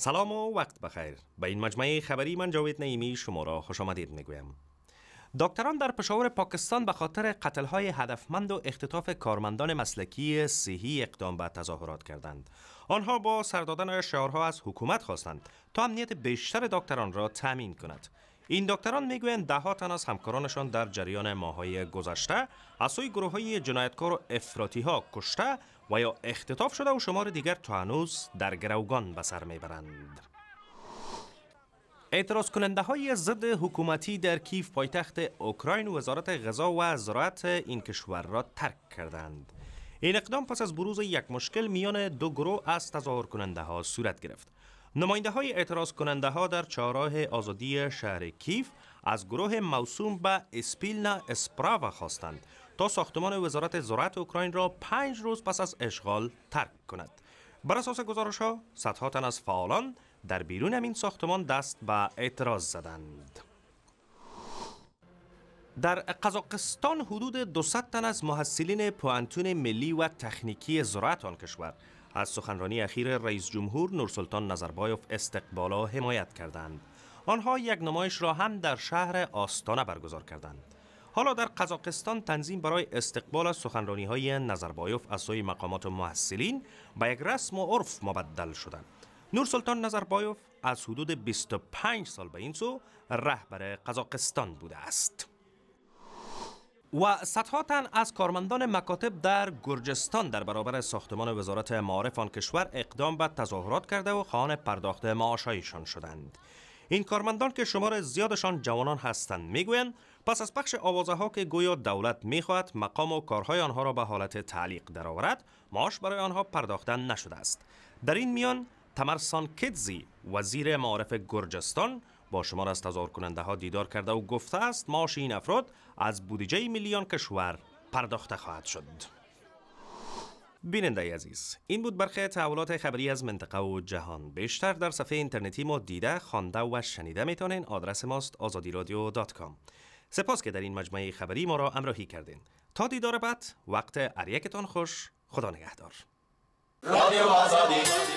سلام و وقت بخیر به این مجموعه خبری من جاوید نعیمی شما را خوش آمدید میگویم دکتران در پشاور پاکستان به خاطر های هدفمند و اختطاف کارمندان مسلکی صحی اقدام به تظاهرات کردند آنها با سردادن شعارها از حکومت خواستند تا امنیت بیشتر دکتران را تامین کند این دکتران میگویند ده تن از همکارانشان در جریان ماهای گذشته از سوی گروه های جنایتکار و افراطی ها کشته و یا اختطاف شده و شمار دیگر تا هنوز در گروگان به سر میبرند اعتراض کننده های ضد حکومتی در کیف پایتخت اوکراین وزارت غذا و زراعت این کشور را ترک کردند این اقدام پس از بروز یک مشکل میان دو گروه از تظاهر کننده ها صورت گرفت نماینده های اعتراض کننده ها در چهارراه آزادی شهر کیف از گروه موسوم به اسپیلنا اسپراوا خواستند تا ساختمان وزارت زراعت اوکراین را پنج روز پس از اشغال ترک کند. بر اساس گزارش ها صدها تن از فعالان در بیرون این ساختمان دست به اعتراض زدند. در قزاقستان حدود 200 تن از محصلین پوانتون ملی و تکنیکی زراعت آن کشور از سخنرانی اخیر رئیس جمهور نورسلطان استقبال و حمایت کردند. آنها یک نمایش را هم در شهر آستانه برگزار کردند. حالا در قزاقستان تنظیم برای استقبال از سخنرانی های نظربایف از سوی مقامات محصلین به یک رسم و عرف مبدل شدند. نورسلطان نظربایوف از حدود 25 سال به این سو رهبر قزاقستان بوده است. و صدها تن از کارمندان مکاتب در گرجستان در برابر ساختمان وزارت معارف آن کشور اقدام به تظاهرات کرده و خانه پرداخت معاشایشان شدند این کارمندان که شمار زیادشان جوانان هستند میگویند پس از پخش آوازه ها که گویا دولت میخواهد مقام و کارهای آنها را به حالت تعلیق درآورد معاش برای آنها پرداختن نشده است در این میان تمرسان کدزی وزیر معارف گرجستان با شمار از تظاهر کننده ها دیدار کرده و گفته است ماش این افراد از بودجه میلیون کشور پرداخته خواهد شد بیننده عزیز این بود برخی تحولات خبری از منطقه و جهان بیشتر در صفحه اینترنتی ما دیده خوانده و شنیده میتونین آدرس ماست آزادی رادیو دات کام سپاس که در این مجموعه خبری ما را همراهی کردین تا دیدار بعد وقت اریکتان خوش خدا نگهدار رادیو آزادی